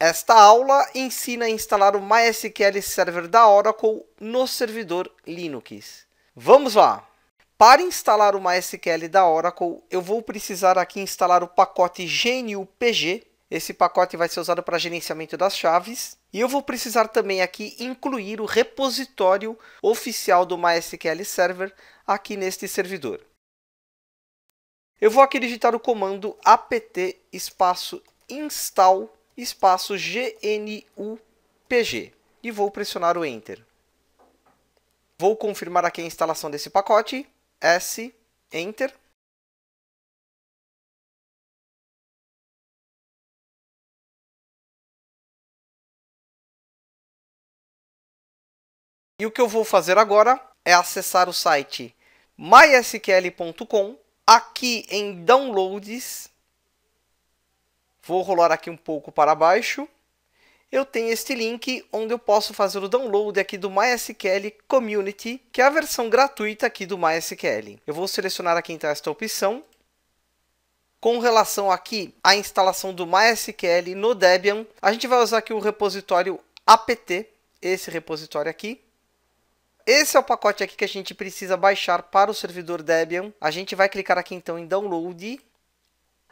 Esta aula ensina a instalar o MySQL Server da Oracle no servidor Linux. Vamos lá! Para instalar o MySQL da Oracle, eu vou precisar aqui instalar o pacote GNUPG. pg Esse pacote vai ser usado para gerenciamento das chaves. E eu vou precisar também aqui incluir o repositório oficial do MySQL Server aqui neste servidor. Eu vou aqui digitar o comando apt espaço install espaço GNUPG e vou pressionar o Enter. Vou confirmar aqui a instalação desse pacote, S, Enter. E o que eu vou fazer agora é acessar o site mysql.com, aqui em Downloads, Vou rolar aqui um pouco para baixo. Eu tenho este link onde eu posso fazer o download aqui do MySQL Community, que é a versão gratuita aqui do MySQL. Eu vou selecionar aqui então esta opção. Com relação aqui à instalação do MySQL no Debian, a gente vai usar aqui o repositório apt, esse repositório aqui. Esse é o pacote aqui que a gente precisa baixar para o servidor Debian. A gente vai clicar aqui então em Download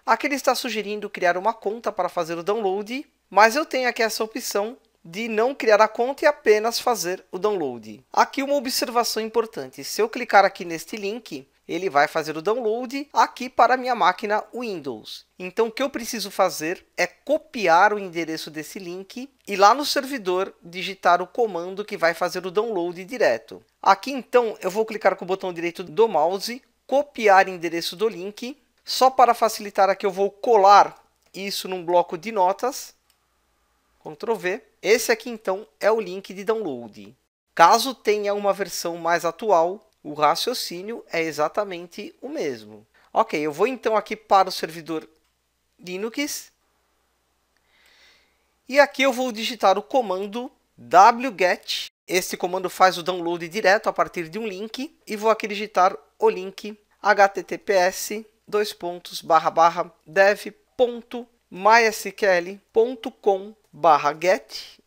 Aqui ele está sugerindo criar uma conta para fazer o download, mas eu tenho aqui essa opção de não criar a conta e apenas fazer o download. Aqui uma observação importante, se eu clicar aqui neste link, ele vai fazer o download aqui para minha máquina Windows. Então, o que eu preciso fazer é copiar o endereço desse link e lá no servidor digitar o comando que vai fazer o download direto. Aqui, então, eu vou clicar com o botão direito do mouse, copiar endereço do link só para facilitar aqui eu vou colar isso num bloco de notas. Ctrl V. Esse aqui então é o link de download. Caso tenha uma versão mais atual, o raciocínio é exatamente o mesmo. Ok, eu vou então aqui para o servidor Linux. E aqui eu vou digitar o comando wget. Este comando faz o download direto a partir de um link. E vou aqui digitar o link https dois pontos, barra, barra, dev ponto ponto com barra get,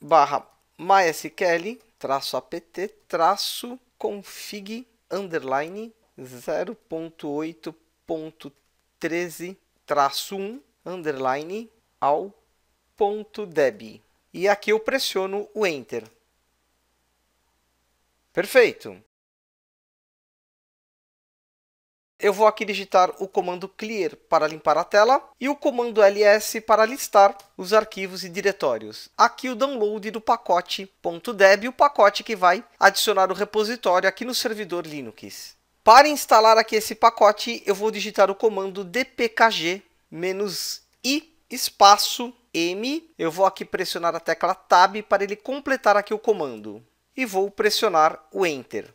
barra, mysql, traço apt, traço config, underline, 0.8.13, traço 1, underline, ao ponto deb. E aqui eu pressiono o Enter. Perfeito. Eu vou aqui digitar o comando clear para limpar a tela e o comando ls para listar os arquivos e diretórios. Aqui o download do pacote .deb, o pacote que vai adicionar o repositório aqui no servidor Linux. Para instalar aqui esse pacote, eu vou digitar o comando dpkg-i espaço m. Eu vou aqui pressionar a tecla tab para ele completar aqui o comando e vou pressionar o enter.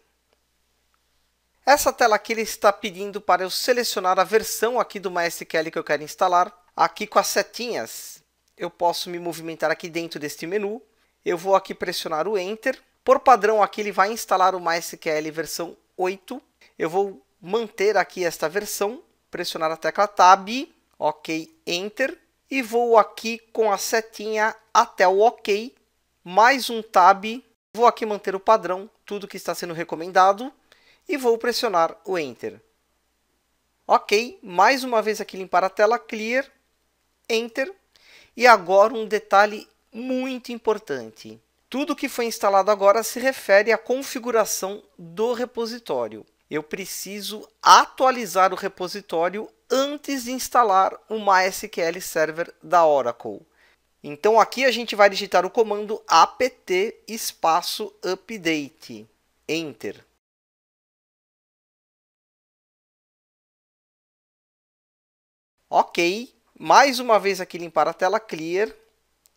Essa tela aqui ele está pedindo para eu selecionar a versão aqui do MySQL que eu quero instalar. Aqui com as setinhas, eu posso me movimentar aqui dentro deste menu. Eu vou aqui pressionar o Enter. Por padrão aqui ele vai instalar o MySQL versão 8. Eu vou manter aqui esta versão, pressionar a tecla Tab, OK, Enter. E vou aqui com a setinha até o OK, mais um Tab. Vou aqui manter o padrão, tudo que está sendo recomendado e vou pressionar o Enter. Ok, mais uma vez aqui limpar a tela Clear, Enter. E agora um detalhe muito importante. Tudo que foi instalado agora se refere à configuração do repositório. Eu preciso atualizar o repositório antes de instalar o MySQL Server da Oracle. Então aqui a gente vai digitar o comando apt espaço update, enter. Ok. Mais uma vez aqui limpar a tela clear,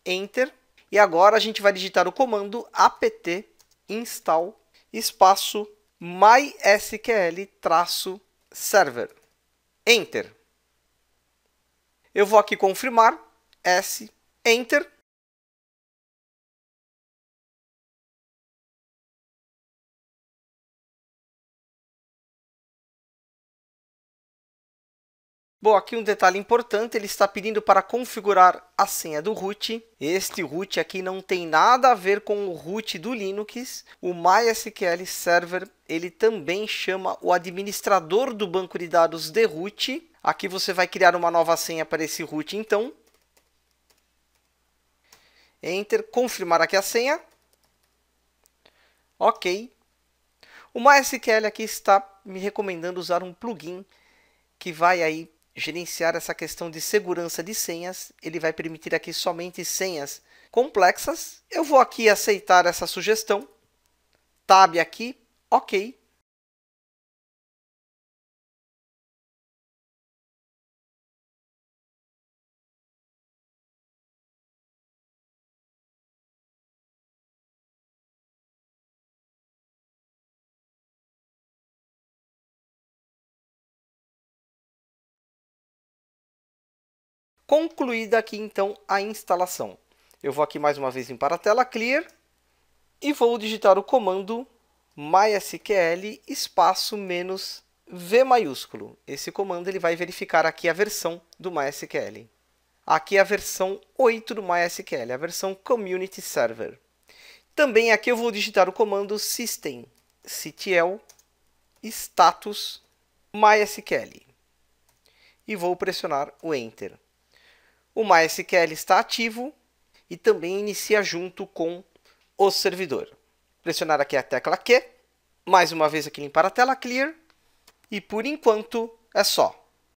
enter. E agora a gente vai digitar o comando apt install espaço mysql-server. Enter. Eu vou aqui confirmar, S, Enter. Bom, aqui um detalhe importante, ele está pedindo para configurar a senha do root. Este root aqui não tem nada a ver com o root do Linux. O MySQL Server, ele também chama o administrador do banco de dados de root. Aqui você vai criar uma nova senha para esse root, então. Enter, confirmar aqui a senha. Ok. O MySQL aqui está me recomendando usar um plugin que vai aí gerenciar essa questão de segurança de senhas. Ele vai permitir aqui somente senhas complexas. Eu vou aqui aceitar essa sugestão. Tab aqui, ok. Concluída aqui então a instalação. Eu vou aqui mais uma vez em para a tela clear e vou digitar o comando mysql espaço menos v maiúsculo. Esse comando ele vai verificar aqui a versão do mysql. Aqui é a versão 8 do mysql, a versão community server. Também aqui eu vou digitar o comando system ctl status mysql e vou pressionar o enter. O MySQL está ativo e também inicia junto com o servidor. Pressionar aqui a tecla Q, mais uma vez aqui limpar a tela Clear, e por enquanto é só.